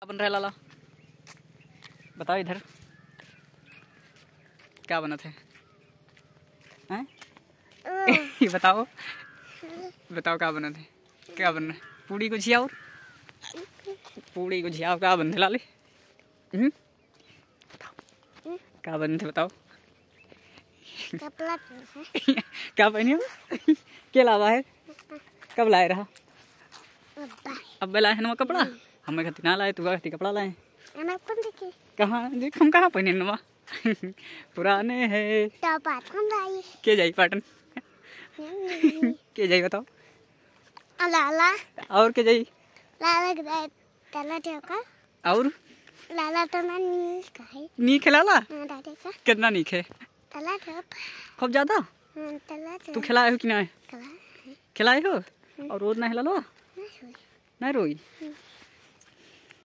क्या बन रहा है लाला बताओ इधर क्या बना थे ये बताओ बताओ क्या बना थे क्या बन रहा है पूड़ी गुजिया और पूड़ी गुजिया क्या बन थे लाले क्या बन थे बताओ क्या बनी हो क्या लावा है कब लाए रहा अब लाए है ना कपड़ा हमें खाती ना लाए तू खाती कपड़ा लाए कहाँ देख हम कहाँ पहने नवा पुराने है तो के जाई पाटन हम्म। के जाई बताओ लाला और के जाई लाला के तला और लाला तो ना नीक है नीक है लाला हाँ, कितना नीक है खूब ज्यादा हाँ, तू खिलाए हो कि ना खिलाए हो हम्म। और रोज ना हिला लो ना रोई हम्म।